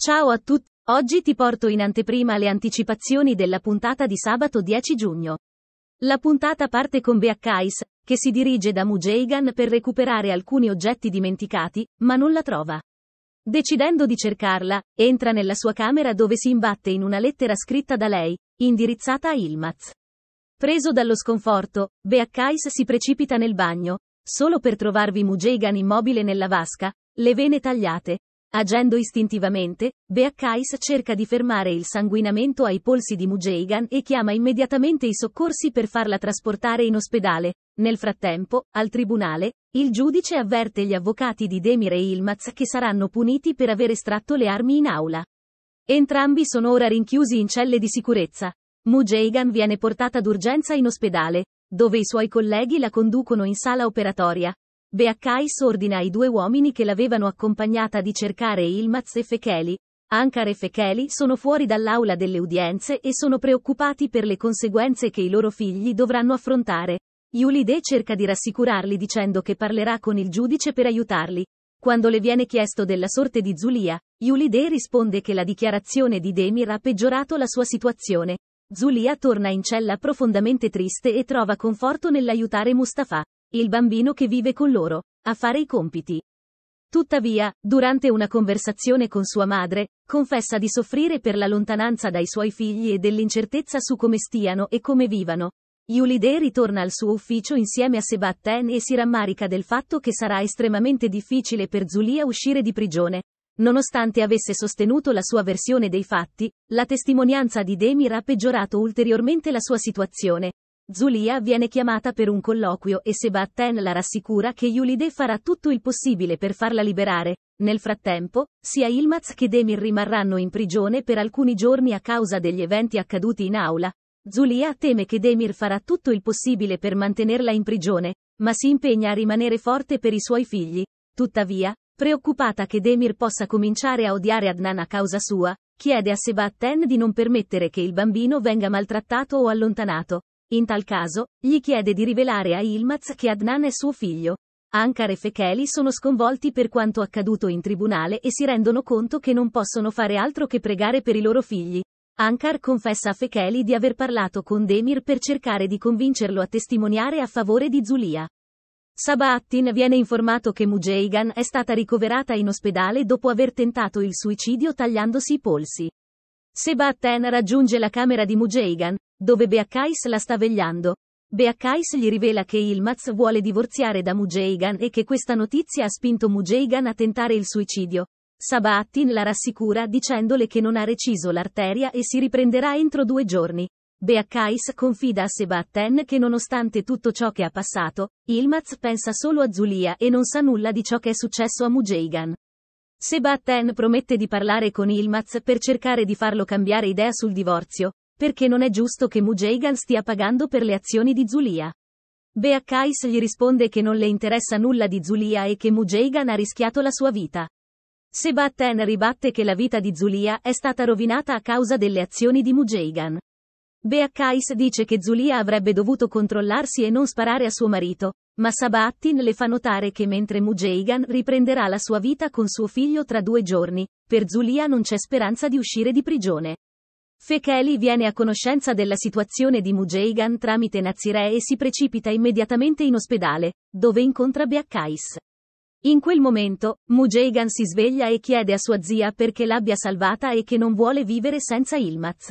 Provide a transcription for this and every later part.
Ciao a tutti, oggi ti porto in anteprima le anticipazioni della puntata di sabato 10 giugno. La puntata parte con Beakkais, che si dirige da Mujeigan per recuperare alcuni oggetti dimenticati, ma non la trova. Decidendo di cercarla, entra nella sua camera dove si imbatte in una lettera scritta da lei, indirizzata a Ilmaz. Preso dallo sconforto, Beakkais si precipita nel bagno, solo per trovarvi Mujeigan immobile nella vasca, le vene tagliate, Agendo istintivamente, Beakkais cerca di fermare il sanguinamento ai polsi di Mujeigan e chiama immediatamente i soccorsi per farla trasportare in ospedale. Nel frattempo, al tribunale, il giudice avverte gli avvocati di Demir e Ilmaz che saranno puniti per aver estratto le armi in aula. Entrambi sono ora rinchiusi in celle di sicurezza. Mujeigan viene portata d'urgenza in ospedale, dove i suoi colleghi la conducono in sala operatoria, Beaccais ordina ai due uomini che l'avevano accompagnata di cercare Ilmaz e Fecheli. Ankar e Fecheli sono fuori dall'aula delle udienze e sono preoccupati per le conseguenze che i loro figli dovranno affrontare. Yulide cerca di rassicurarli dicendo che parlerà con il giudice per aiutarli. Quando le viene chiesto della sorte di Zulia, Yulide risponde che la dichiarazione di Demir ha peggiorato la sua situazione. Zulia torna in cella profondamente triste e trova conforto nell'aiutare Mustafa il bambino che vive con loro, a fare i compiti. Tuttavia, durante una conversazione con sua madre, confessa di soffrire per la lontananza dai suoi figli e dell'incertezza su come stiano e come vivano. Yulide ritorna al suo ufficio insieme a Sebastian e si rammarica del fatto che sarà estremamente difficile per Zulia uscire di prigione. Nonostante avesse sostenuto la sua versione dei fatti, la testimonianza di Demir ha peggiorato ulteriormente la sua situazione. Zulia viene chiamata per un colloquio e Sebastian la rassicura che Yulide farà tutto il possibile per farla liberare. Nel frattempo, sia Ilmaz che Demir rimarranno in prigione per alcuni giorni a causa degli eventi accaduti in aula. Zulia teme che Demir farà tutto il possibile per mantenerla in prigione, ma si impegna a rimanere forte per i suoi figli. Tuttavia, preoccupata che Demir possa cominciare a odiare Adnan a causa sua, chiede a Sebatten di non permettere che il bambino venga maltrattato o allontanato. In tal caso, gli chiede di rivelare a Ilmaz che Adnan è suo figlio. Ankar e Fekeli sono sconvolti per quanto accaduto in tribunale e si rendono conto che non possono fare altro che pregare per i loro figli. Ankar confessa a Fekeli di aver parlato con Demir per cercare di convincerlo a testimoniare a favore di Zulia. Sabahattin viene informato che Mujeigan è stata ricoverata in ospedale dopo aver tentato il suicidio tagliandosi i polsi. Sebatten raggiunge la camera di Mujeigan, dove Beacais la sta vegliando. Beacais gli rivela che Ilmaz vuole divorziare da Mujeigan e che questa notizia ha spinto Mujeigan a tentare il suicidio. Sabahattin la rassicura dicendole che non ha reciso l'arteria e si riprenderà entro due giorni. Beacais confida a Sebatten che nonostante tutto ciò che ha passato, Ilmaz pensa solo a Zulia e non sa nulla di ciò che è successo a Mujeigan. Sebatten promette di parlare con Ilmaz per cercare di farlo cambiare idea sul divorzio, perché non è giusto che Mujeigan stia pagando per le azioni di Zulia. Bea Kais gli risponde che non le interessa nulla di Zulia e che Mujeigan ha rischiato la sua vita. Sebatten ribatte che la vita di Zulia è stata rovinata a causa delle azioni di Mujeigan. Bea Kais dice che Zulia avrebbe dovuto controllarsi e non sparare a suo marito, ma Sabattin le fa notare che mentre Mujeigan riprenderà la sua vita con suo figlio tra due giorni, per Zulia non c'è speranza di uscire di prigione. Fekeli viene a conoscenza della situazione di Mujeigan tramite Nazire e si precipita immediatamente in ospedale, dove incontra Beakkais. In quel momento, Mujeigan si sveglia e chiede a sua zia perché l'abbia salvata e che non vuole vivere senza Ilmaz.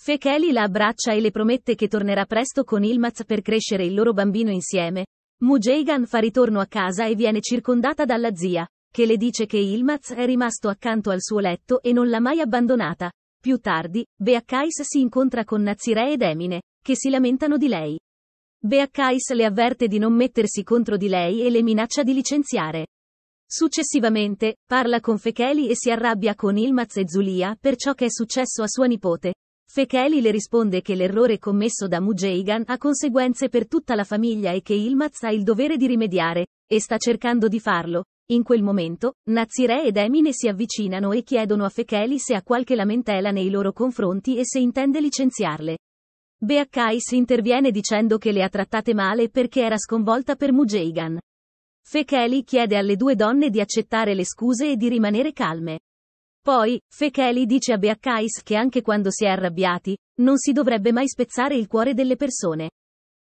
Fekeli la abbraccia e le promette che tornerà presto con Ilmaz per crescere il loro bambino insieme. Mujeigan fa ritorno a casa e viene circondata dalla zia, che le dice che Ilmaz è rimasto accanto al suo letto e non l'ha mai abbandonata, più tardi, Beaccais si incontra con Nazire ed Emine, che si lamentano di lei. Beaccais le avverte di non mettersi contro di lei e le minaccia di licenziare. Successivamente, parla con Fecheli e si arrabbia con Ilmaz e Zulia per ciò che è successo a sua nipote. Fecheli le risponde che l'errore commesso da Mujeigan ha conseguenze per tutta la famiglia e che Ilmaz ha il dovere di rimediare, e sta cercando di farlo, in quel momento, Nazire ed Emine si avvicinano e chiedono a Fecheli se ha qualche lamentela nei loro confronti e se intende licenziarle. Beakkais interviene dicendo che le ha trattate male perché era sconvolta per Mujeigan. Fecheli chiede alle due donne di accettare le scuse e di rimanere calme. Poi, Fecheli dice a Beakkais che anche quando si è arrabbiati, non si dovrebbe mai spezzare il cuore delle persone.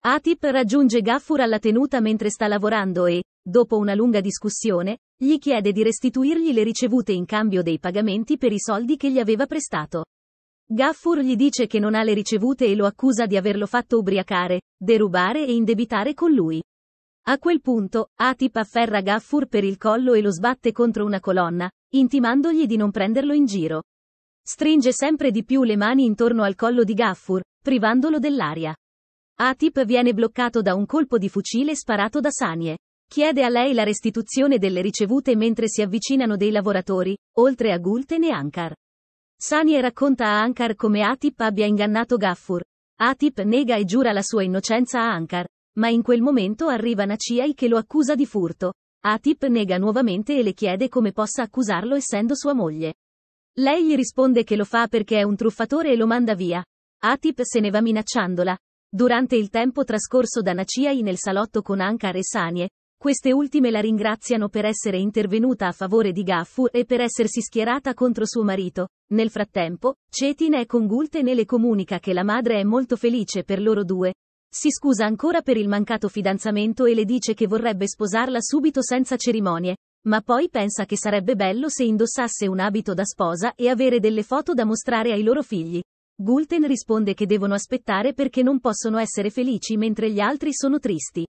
Atip raggiunge Gaffur alla tenuta mentre sta lavorando e, dopo una lunga discussione, gli chiede di restituirgli le ricevute in cambio dei pagamenti per i soldi che gli aveva prestato. Gaffur gli dice che non ha le ricevute e lo accusa di averlo fatto ubriacare, derubare e indebitare con lui. A quel punto, Atip afferra Gaffur per il collo e lo sbatte contro una colonna, intimandogli di non prenderlo in giro. Stringe sempre di più le mani intorno al collo di Gaffur, privandolo dell'aria. Atip viene bloccato da un colpo di fucile sparato da Sanie. Chiede a lei la restituzione delle ricevute mentre si avvicinano dei lavoratori, oltre a Gulten e Ankar. Sanie racconta a Ankar come Atip abbia ingannato Gaffur. Atip nega e giura la sua innocenza a Ankar, ma in quel momento arriva Naciai che lo accusa di furto. Atip nega nuovamente e le chiede come possa accusarlo essendo sua moglie. Lei gli risponde che lo fa perché è un truffatore e lo manda via. Atip se ne va minacciandola, Durante il tempo trascorso da Naciai nel salotto con Ankar e Sanie, queste ultime la ringraziano per essere intervenuta a favore di Gaffur e per essersi schierata contro suo marito. Nel frattempo, Cetin è con Gulten e le comunica che la madre è molto felice per loro due. Si scusa ancora per il mancato fidanzamento e le dice che vorrebbe sposarla subito senza cerimonie, ma poi pensa che sarebbe bello se indossasse un abito da sposa e avere delle foto da mostrare ai loro figli. Gulten risponde che devono aspettare perché non possono essere felici mentre gli altri sono tristi.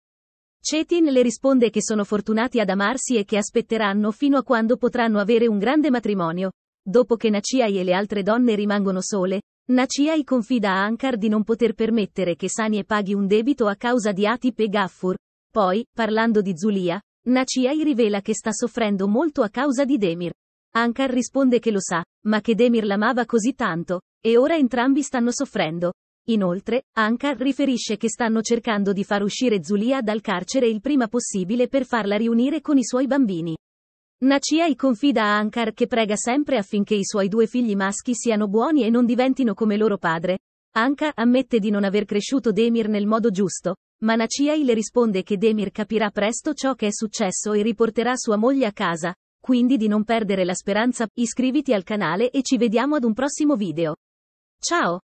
Cetin le risponde che sono fortunati ad amarsi e che aspetteranno fino a quando potranno avere un grande matrimonio. Dopo che Naciai e le altre donne rimangono sole, Naciai confida a Ankar di non poter permettere che Sanie paghi un debito a causa di Atip e Gaffur. Poi, parlando di Zulia, Naciai rivela che sta soffrendo molto a causa di Demir. Ankar risponde che lo sa, ma che Demir l'amava così tanto, e ora entrambi stanno soffrendo. Inoltre, Anka riferisce che stanno cercando di far uscire Zulia dal carcere il prima possibile per farla riunire con i suoi bambini. Naciai confida a Ankar che prega sempre affinché i suoi due figli maschi siano buoni e non diventino come loro padre. Ankar ammette di non aver cresciuto Demir nel modo giusto, ma Naciai le risponde che Demir capirà presto ciò che è successo e riporterà sua moglie a casa, quindi di non perdere la speranza. Iscriviti al canale e ci vediamo ad un prossimo video. Ciao.